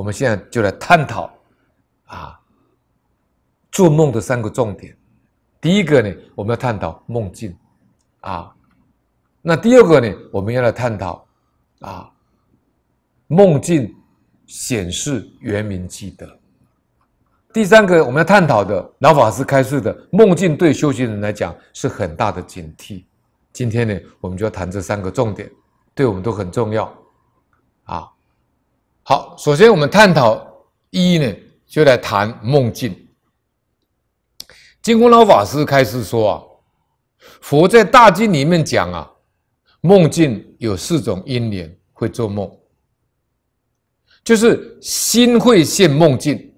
我们现在就来探讨，啊，做梦的三个重点。第一个呢，我们要探讨梦境，啊，那第二个呢，我们要来探讨，啊，梦境显示原明记得。第三个，我们要探讨的，老法师开示的梦境对修行人来讲是很大的警惕。今天呢，我们就要谈这三个重点，对我们都很重要，啊。好，首先我们探讨一呢，就来谈梦境。金光老法师开始说啊，佛在大经里面讲啊，梦境有四种因缘会做梦，就是心会现梦境。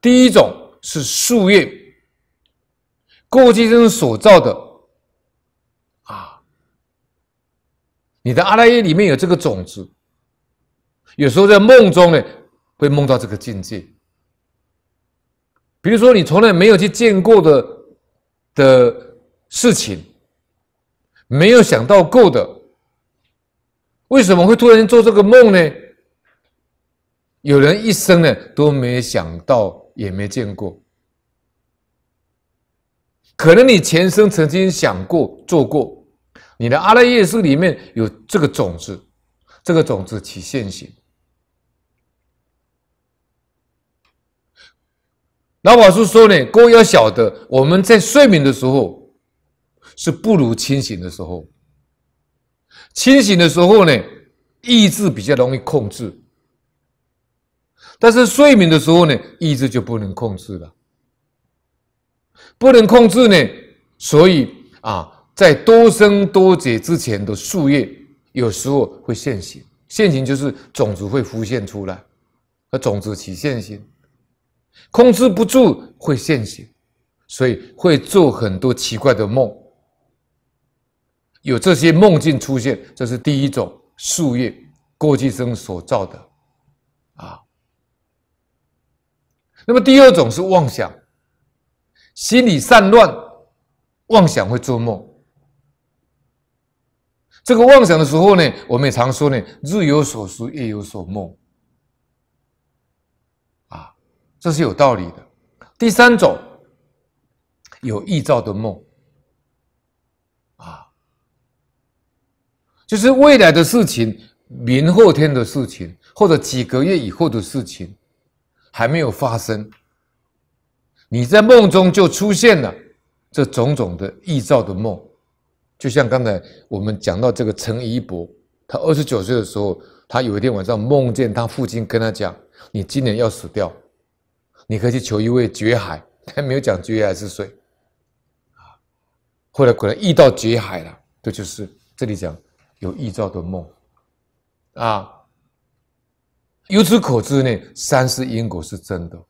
第一种是宿业，过去种所造的啊，你的阿赖耶里面有这个种子。有时候在梦中呢，会梦到这个境界。比如说，你从来没有去见过的的事情，没有想到过的，为什么会突然间做这个梦呢？有人一生呢都没有想到，也没见过，可能你前生曾经想过、做过，你的阿赖耶识里面有这个种子，这个种子起现行。老法师说呢，各位要晓得我们在睡眠的时候是不如清醒的时候。清醒的时候呢，意志比较容易控制；但是睡眠的时候呢，意志就不能控制了。不能控制呢，所以啊，在多生多劫之前的树叶，有时候会现形。现形就是种子会浮现出来，而种子起现形。控制不住会现形，所以会做很多奇怪的梦。有这些梦境出现，这是第一种树叶过去生所造的，啊。那么第二种是妄想，心理散乱，妄想会做梦。这个妄想的时候呢，我们也常说呢，日有所思，夜有所梦。这是有道理的。第三种，有臆兆的梦，啊，就是未来的事情、明后天的事情，或者几个月以后的事情还没有发生，你在梦中就出现了这种种的臆兆的梦。就像刚才我们讲到这个陈一博，他二十九岁的时候，他有一天晚上梦见他父亲跟他讲：“你今年要死掉。”你可以去求一位觉海，他 没有讲觉海是谁，啊，后来可能遇到觉海了，这就是这里讲有预兆的梦，啊，由此可知呢，三世因果是真的，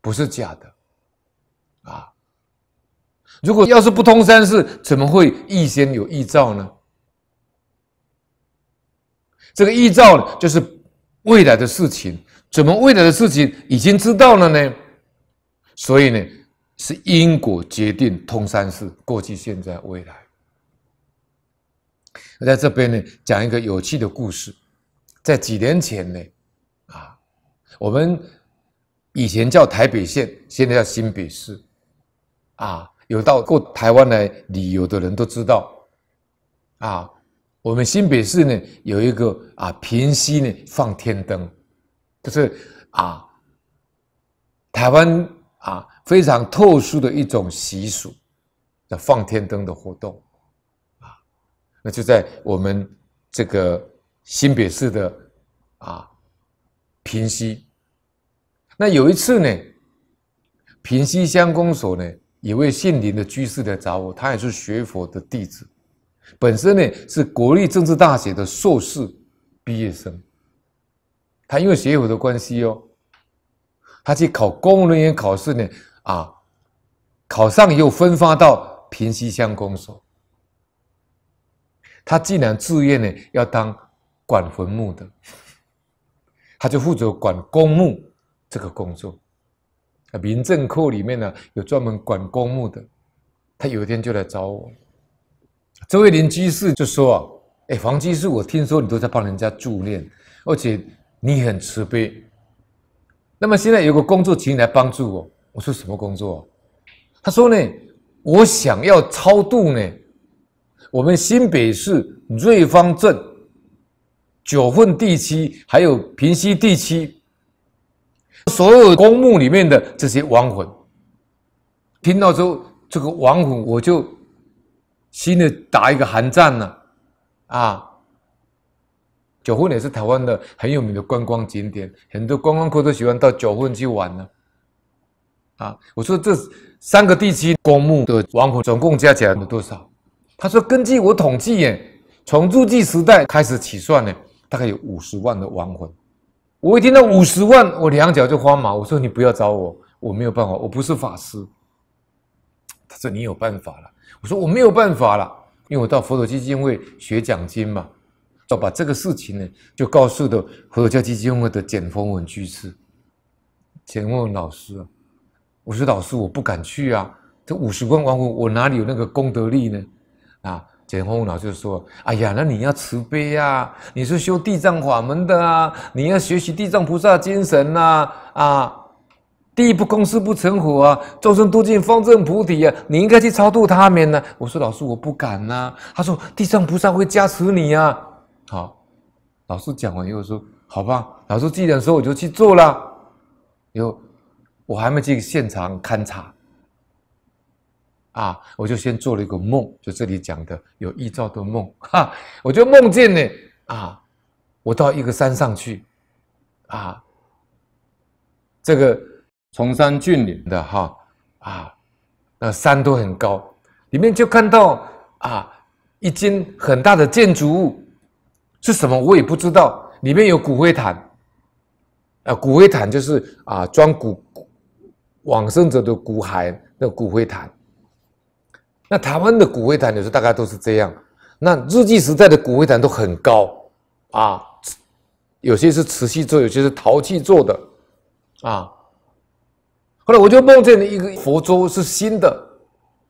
不是假的，啊，如果要是不通三世，怎么会预先有预兆呢？这个预兆就是未来的事情。怎么未来的事情已经知道了呢？所以呢，是因果决定通三世，过去、现在、未来。我在这边呢讲一个有趣的故事，在几年前呢，啊，我们以前叫台北县，现在叫新北市，啊，有到过台湾来旅游的人都知道，啊，我们新北市呢有一个啊平溪呢放天灯。就是啊，台湾啊非常特殊的一种习俗，叫放天灯的活动啊。那就在我们这个新北市的啊平西。那有一次呢，平西乡公所呢，有位姓林的居士来找我，他也是学佛的弟子，本身呢是国立政治大学的硕士毕业生。他因为学友的关系哦，他去考公务员考试呢，啊，考上又分发到平西乡公所。他既然自愿呢要当管坟墓的，他就负责管公墓这个工作。啊，民政科里面呢有专门管公墓的，他有一天就来找我，周位邻居士就说：“哎，黄居士，我听说你都在帮人家助念，而且。”你很慈悲，那么现在有个工作，请你来帮助我。我说什么工作？他说呢，我想要超度呢，我们新北市瑞芳镇九份地区，还有平溪地区，所有公墓里面的这些亡魂。听到之后，这个亡魂我就心里打一个寒战呢，啊。九份也是台湾的很有名的观光景点，很多观光客都喜欢到九份去玩呢。啊，我说这三个地区公墓的亡魂总共加起来有多少？他说，根据我统计耶，从入祭时代开始起算呢，大概有五十万的亡魂。我一听到五十万，我两脚就发麻。我说你不要找我，我没有办法，我不是法师。他说你有办法了。我说我没有办法了，因为我到佛祖基金会学奖金嘛。就把这个事情呢，就告诉的佛教基金会的简宏文居士。请文老师啊，我说老师我不敢去啊，这五十万亡魂，我哪里有那个功德力呢？啊，简宏文老师说：哎呀，那你要慈悲呀，你是修地藏法门的啊，你要学习地藏菩萨精神呐，啊，地不公司不成佛啊，众生度尽方正菩提啊，你应该去超度他们呢。我说老师我不敢呐，他说地藏菩萨会加持你啊。好，老师讲完以后说：“好吧，老师既然说，我就去做了。”以后我还没去现场勘察，啊，我就先做了一个梦，就这里讲的有预兆的梦，哈，我就梦见呢，啊，我到一个山上去，啊，这个崇山峻岭的，哈，啊，那山都很高，里面就看到啊，一间很大的建筑物。是什么？我也不知道。里面有骨灰坛，啊，骨灰坛就是啊，装骨往生者的骨骸的骨灰坛。那台湾的骨灰坛，时候大概都是这样。那日记时代的骨灰坛都很高啊，有些是瓷器做的，有些是陶器做的啊。后来我就梦见了一个佛桌是新的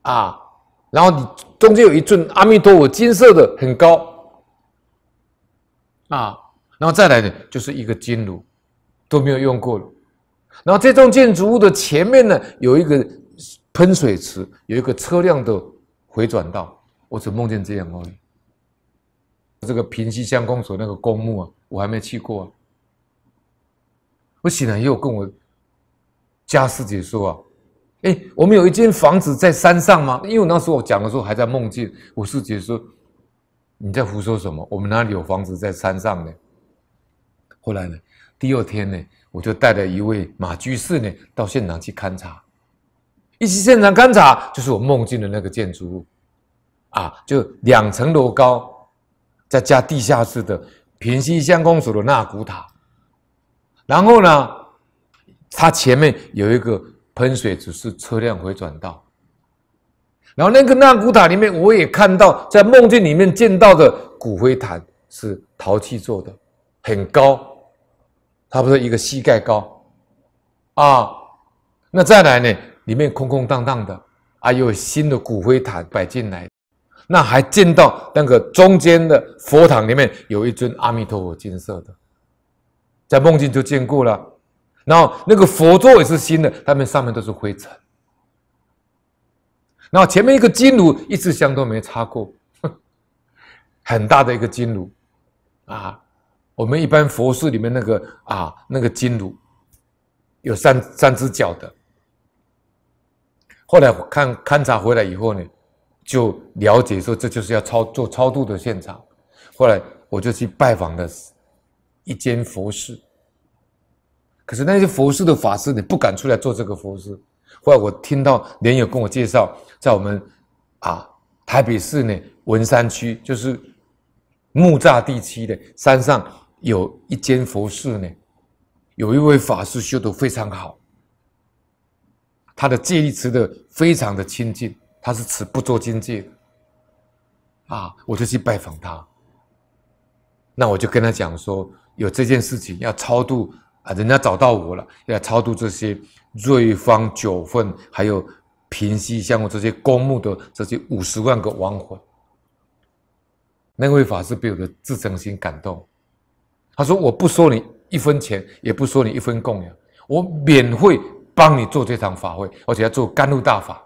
啊，然后你中间有一尊阿弥陀佛，金色的很高。啊，然后再来呢，就是一个金炉，都没有用过了。然后这栋建筑物的前面呢，有一个喷水池，有一个车辆的回转道。我只梦见这样而已。这个平西乡公所那个公墓啊，我还没去过。我醒来又跟我家师姐说啊，哎，我们有一间房子在山上吗？因为那时候我讲的时候还在梦境，我师姐说。你在胡说什么？我们哪里有房子在山上呢？后来呢？第二天呢？我就带了一位马居士呢，到现场去勘察。一起现场勘察，就是我梦境的那个建筑物，啊，就两层楼高，再加地下室的平西相公所的那古塔。然后呢，它前面有一个喷水池，是车辆回转道。然后那个纳古塔里面，我也看到在梦境里面见到的骨灰坛是陶器做的，很高，差不多一个膝盖高啊。那再来呢，里面空空荡荡的，又有新的骨灰坛摆进来，那还见到那个中间的佛堂里面有一尊阿弥陀佛金色的，在梦境就见过了。然后那个佛座也是新的，他们上面都是灰尘。然后前面一个金炉，一支香都没插过，很大的一个金炉，啊，我们一般佛寺里面那个啊，那个金炉，有三三只脚的。后来看勘察回来以后呢，就了解说这就是要超做超度的现场。后来我就去拜访了一间佛寺，可是那些佛寺的法师，你不敢出来做这个佛事。后来我听到人有跟我介绍，在我们啊台北市呢文山区，就是木栅地区的山上有一间佛寺呢，有一位法师修得非常好，他的戒律持得非常的清净，他是持不做经济的，啊，我就去拜访他，那我就跟他讲说有这件事情要超度啊，人家找到我了，要超度这些。瑞芳九份，还有平西乡这些公墓的这些五十万个亡魂，那位法师被我的自诚心感动，他说我不收你一分钱，也不收你一分供养，我免费帮你做这场法会，而且要做甘露大法，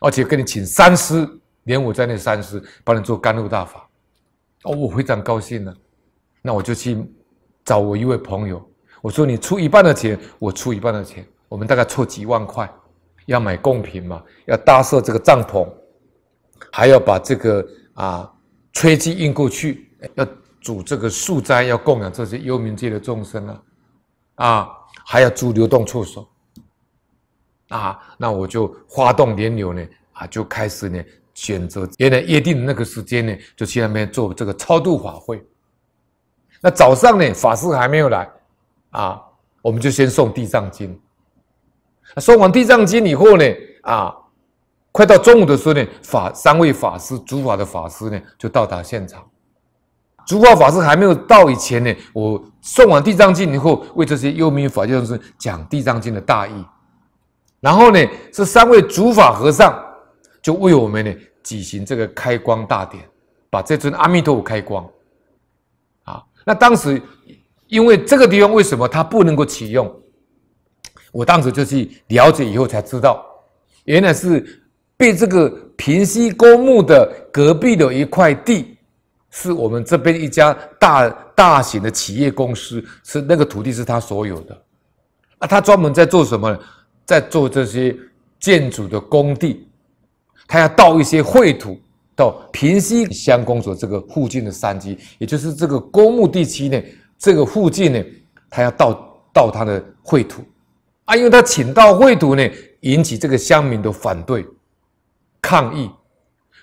而且跟你请三师，连我在内三师帮你做甘露大法，哦，我非常高兴呢，那我就去找我一位朋友。我说：“你出一半的钱，我出一半的钱，我们大概凑几万块，要买贡品嘛，要搭设这个帐篷，还要把这个啊炊具运过去，要煮这个素斋，要供养这些幽冥界的众生啊，啊，还要租流动厕所，啊，那我就发动连流呢，啊，就开始呢选择原来约定那个时间呢，就去那边做这个超度法会。那早上呢，法师还没有来。”啊，我们就先送地藏经》，送完《地藏经》以后呢，啊，快到中午的时候呢，法三位法师主法的法师呢就到达现场。主法法师还没有到以前呢，我送完《地藏经》以后，为这些幽冥法界众生讲《地藏经》的大义。然后呢，这三位主法和尚就为我们呢举行这个开光大典，把这尊阿弥陀佛开光。啊，那当时。因为这个地方为什么它不能够启用？我当时就去了解以后才知道，原来是被这个平西公墓的隔壁的一块地，是我们这边一家大大型的企业公司，是那个土地是他所有的。啊，他专门在做什么？在做这些建筑的工地，他要倒一些灰土到平西乡公所这个附近的山基，也就是这个公墓地区内。这个附近呢，他要到到他的会土啊，因为他请到会土呢，引起这个乡民的反对抗议，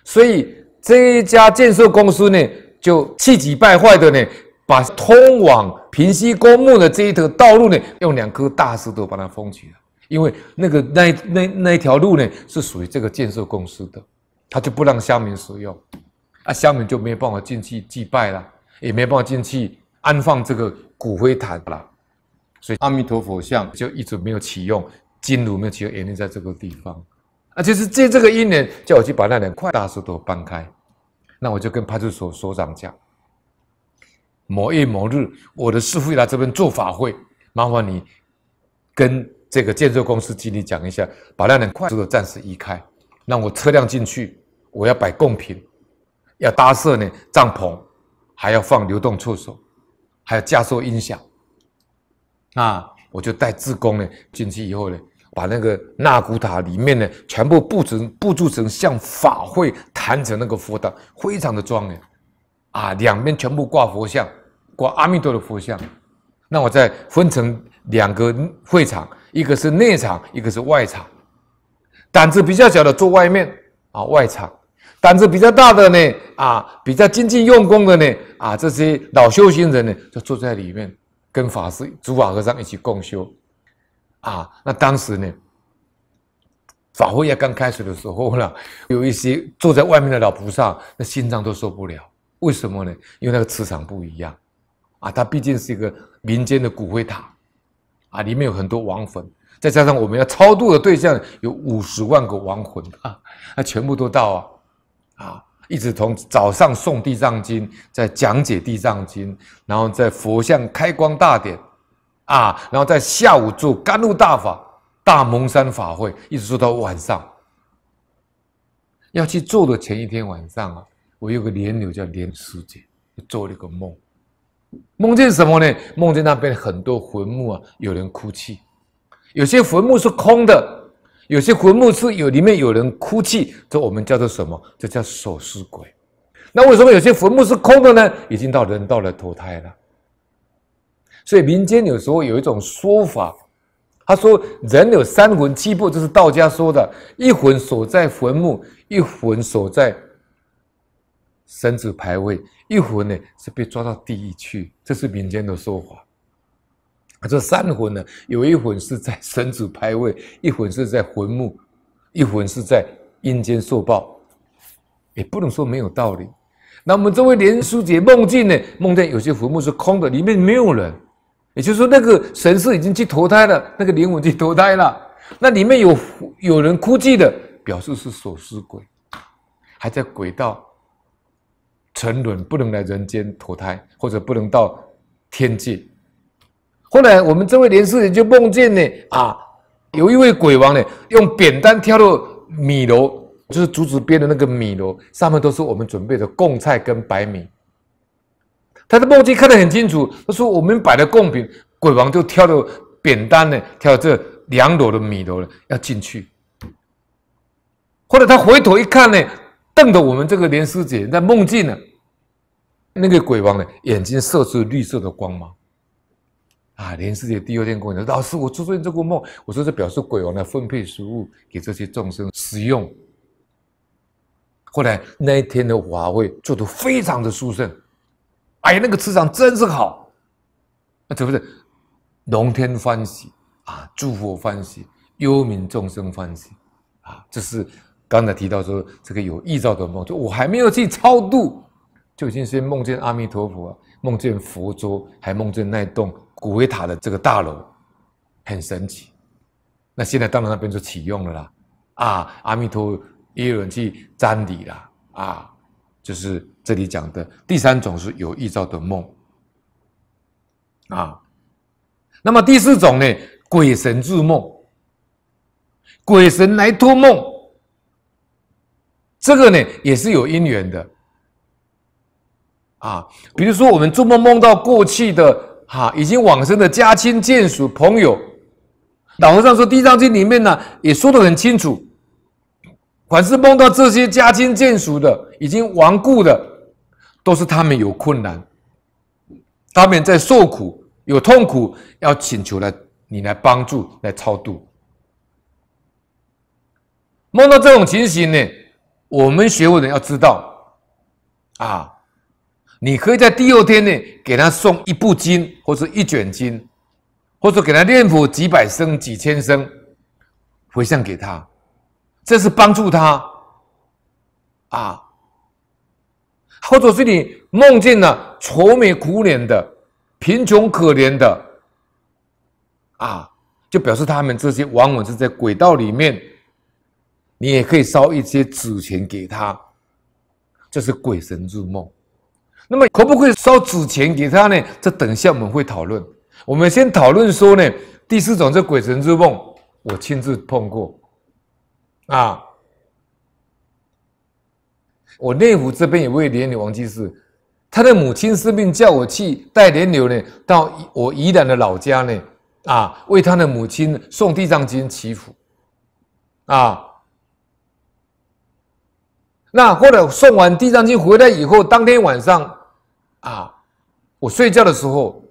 所以这一家建设公司呢，就气急败坏的呢，把通往平西公墓的这一条道路呢，用两颗大石头把它封起来，因为那个那那那一条路呢，是属于这个建设公司的，他就不让乡民使用啊，乡民就没有办法进去祭拜了，也没办法进去。安放这个骨灰坛，啦，所以阿弥陀佛像就一直没有启用，金炉没有启用，原因在这个地方。那就是借这个因呢，叫我去把那两块大石头搬开。那我就跟派出所所长讲，某月某日，我的师傅来这边做法会，麻烦你跟这个建筑公司经理讲一下，把那两块石头暂时移开，让我车辆进去，我要摆贡品，要搭设呢帐篷，还要放流动厕所。还有架设音响，啊，我就带志工呢进去以后呢，把那个纳古塔里面呢全部布置布置成像法会坛成那个佛堂，非常的庄严，啊，两边全部挂佛像，挂阿弥陀的佛像，那我再分成两个会场，一个是内场，一个是外场，胆子比较小的坐外面啊，外场。胆子比较大的呢，啊，比较精进用功的呢，啊，这些老修行人呢，就坐在里面跟法师、诸法和尚一起共修，啊，那当时呢，法会要刚开始的时候了，有一些坐在外面的老菩萨，那心脏都受不了，为什么呢？因为那个磁场不一样，啊，它毕竟是一个民间的骨灰塔，啊，里面有很多亡魂，再加上我们要超度的对象有五十万个亡魂啊，那全部都到啊。啊，一直从早上诵《地藏经》，在讲解《地藏经》，然后在佛像开光大典，啊，然后在下午做甘露大法、大蒙山法会，一直做到晚上。要去做的前一天晚上啊，我有个年友叫连师姐，做了一个梦，梦见什么呢？梦见那边很多坟墓啊，有人哭泣，有些坟墓是空的。有些坟墓是有里面有人哭泣，这我们叫做什么？这叫守尸鬼。那为什么有些坟墓是空的呢？已经到人到了投胎了。所以民间有时候有一种说法，他说人有三魂七魄，这是道家说的。一魂守在坟墓，一魂守在神子牌位，一魂呢是被抓到地狱去，这是民间的说法。这三魂呢，有一魂是在神主牌位，一魂是在坟墓，一魂是在阴间受报，也不能说没有道理。那我们这位莲书姐梦境呢，梦见有些坟墓是空的，里面没有人，也就是说那个神是已经去投胎了，那个灵魂去投胎了。那里面有有人哭泣的，表示是所思鬼，还在轨道沉沦，不能来人间投胎，或者不能到天界。后来，我们这位连师姐就梦见呢，啊，有一位鬼王呢，用扁担挑到米箩，就是竹子编的那个米箩，上面都是我们准备的贡菜跟白米。他的梦境看得很清楚，他说我们摆的贡品，鬼王就挑到扁担呢，挑这两箩的米箩了，要进去。后来他回头一看呢，瞪着我们这个莲师姐在梦境呢，那个鬼王呢，眼睛射出绿色的光芒。啊，连师姐第二天过来，老师，我做做这个梦，我说这表示鬼王来分配食物给这些众生使用。后来那一天的法会做的非常的殊胜，哎呀，那个磁场真是好，啊，是不是？龙天欢喜啊，诸佛欢喜，幽冥众生欢喜啊，这是刚才提到说这个有意造的梦，就我还没有去超度，就已经先梦见阿弥陀佛啊，梦见佛桌，还梦见那栋古维塔的这个大楼，很神奇。那现在到了那边就启用了啦，啊，阿弥陀耶人去占礼啦，啊，就是这里讲的第三种是有意造的梦，啊，那么第四种呢，鬼神入梦，鬼神来托梦，这个呢也是有因缘的。啊，比如说我们做梦梦到过去的哈，已经往生的家亲眷属朋友，老和尚说《地藏经》里面呢也说的很清楚，凡是梦到这些家亲眷属的已经亡故的，都是他们有困难，他们在受苦，有痛苦，要请求来你来帮助来超度。梦到这种情形呢，我们学佛人要知道，啊。你可以在第二天呢，给他送一部经，或者一卷经，或者给他念佛几百声、几千声，回向给他，这是帮助他，啊，或者是你梦见了愁眉苦脸的、贫穷可怜的，啊，就表示他们这些往往是在鬼道里面，你也可以烧一些纸钱给他，这是鬼神入梦。那么可不可以烧纸钱给他呢？这等一下我们会讨论。我们先讨论说呢，第四种是鬼神之梦，我亲自碰过，啊，我内湖这边有位莲女王居士，他的母亲生病，叫我去带莲女呢到我宜兰的老家呢，啊，为他的母亲送地藏经祈福，啊，那后来送完地藏经回来以后，当天晚上。啊，我睡觉的时候，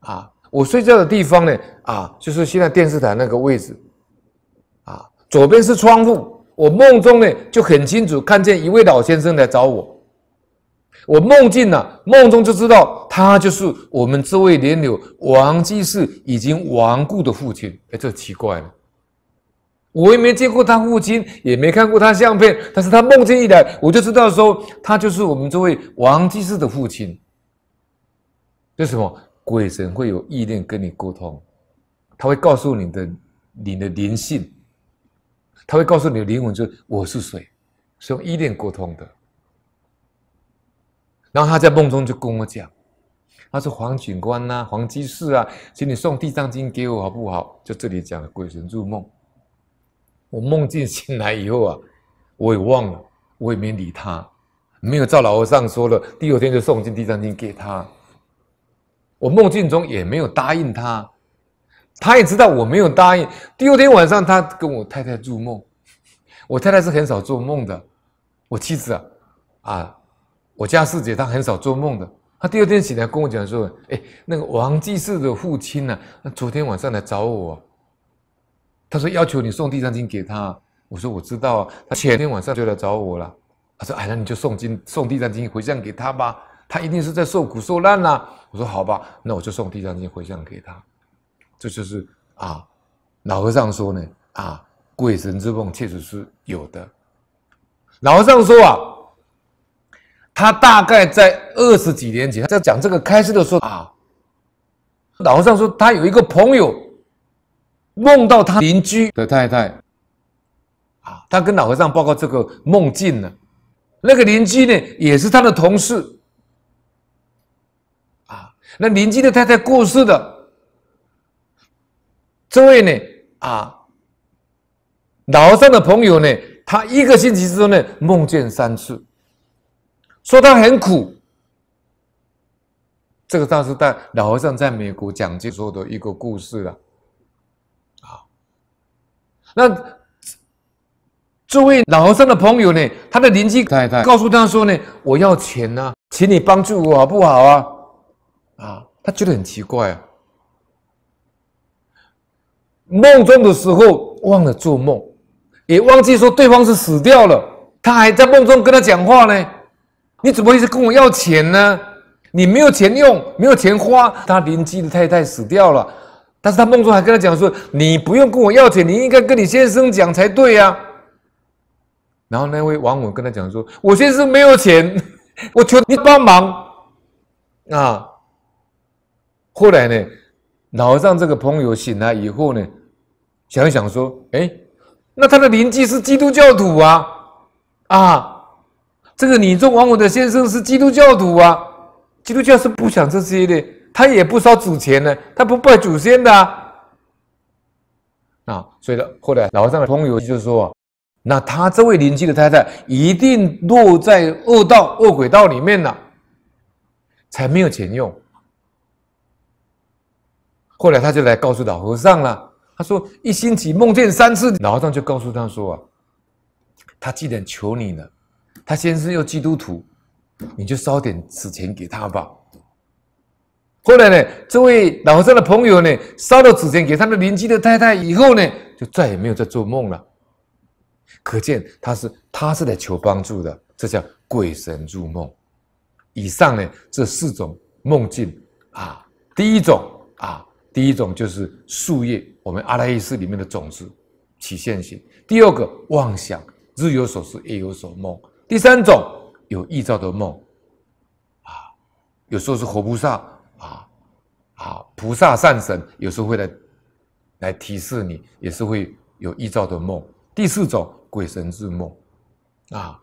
啊，我睡觉的地方呢，啊，就是现在电视台那个位置，啊，左边是窗户，我梦中呢就很清楚看见一位老先生来找我，我梦境呢梦中就知道他就是我们这位年柳王继世已经亡故的父亲，哎，这奇怪了。我也没见过他父亲，也没看过他相片，但是他梦境一来，我就知道说他就是我们这位王居士的父亲。为什么鬼神会有意念跟你沟通，他会告诉你的你的灵性，他会告诉你的灵魂就是我是谁，是用意念沟通的。然后他在梦中就跟我讲，他说黄警官呐，黄居士啊，请你送《地藏经》给我好不好？就这里讲的鬼神入梦。我梦境醒来以后啊，我也忘了，我也没理他，没有照老和尚说了，第二天就送进《地藏经》给他。我梦境中也没有答应他，他也知道我没有答应。第二天晚上，他跟我太太入梦，我太太是很少做梦的，我妻子啊，啊，我家四姐她很少做梦的。她第二天醒来跟我讲说：“哎，那个王继祀的父亲呢？昨天晚上来找我。”他说：“要求你送地藏经给他。”我说：“我知道。”他前天晚上就来找我了。他说：“哎，那你就送经、送地藏经回向给他吧。他一定是在受苦受难呐。”我说：“好吧，那我就送地藏经回向给他。”这就是啊，老和尚说呢啊，鬼神之梦确实是有的。老和尚说啊，他大概在二十几年前，在讲这个开示的时候啊，老和尚说他有一个朋友。梦到他邻居的太太，啊，他跟老和尚报告这个梦境呢，那个邻居呢，也是他的同事，啊，那邻居的太太过世的，这位呢，啊，老和尚的朋友呢，他一个星期之内梦见三次，说他很苦。这个倒是大老和尚在美国讲解说的一个故事了。那这位老和尚的朋友呢？他的邻居太太告诉他说呢：“我要钱啊，请你帮助我好不好啊？”啊，他觉得很奇怪啊。梦中的时候忘了做梦，也忘记说对方是死掉了。他还在梦中跟他讲话呢。你怎么会是跟我要钱呢？你没有钱用，没有钱花。他邻居的太太死掉了。但是他梦中还跟他讲说：“你不用跟我要钱，你应该跟你先生讲才对呀。”然后那位王五跟他讲说：“我先生没有钱，我求你帮忙啊。”后来呢，老让这个朋友醒来以后呢，想一想说：“哎，那他的邻居是基督教徒啊，啊，这个你做王五的先生是基督教徒啊，基督教是不讲这些的。”他也不烧纸钱呢，他不拜祖先的啊！啊，所以呢，后来老和尚的朋友就说：“那他这位邻居的太太一定落在恶道、恶鬼道里面了，才没有钱用。”后来他就来告诉老和尚了，他说：“一星期梦见三次。”老和尚就告诉他说：“啊，他既然求你了，他先是又基督徒，你就烧点纸钱给他吧。”后来呢，这位老和尚的朋友呢，烧了纸钱给他的邻居的太太以后呢，就再也没有再做梦了。可见他是他是来求帮助的，这叫鬼神入梦。以上呢，这四种梦境啊，第一种啊，第一种就是树叶，我们阿赖耶识里面的种子起现行；第二个妄想，日有所思夜有所梦；第三种有意造的梦，啊，有时候是活菩萨。啊，啊！菩萨善神有时候会来，来提示你，也是会有预兆的梦。第四种，鬼神之梦，啊。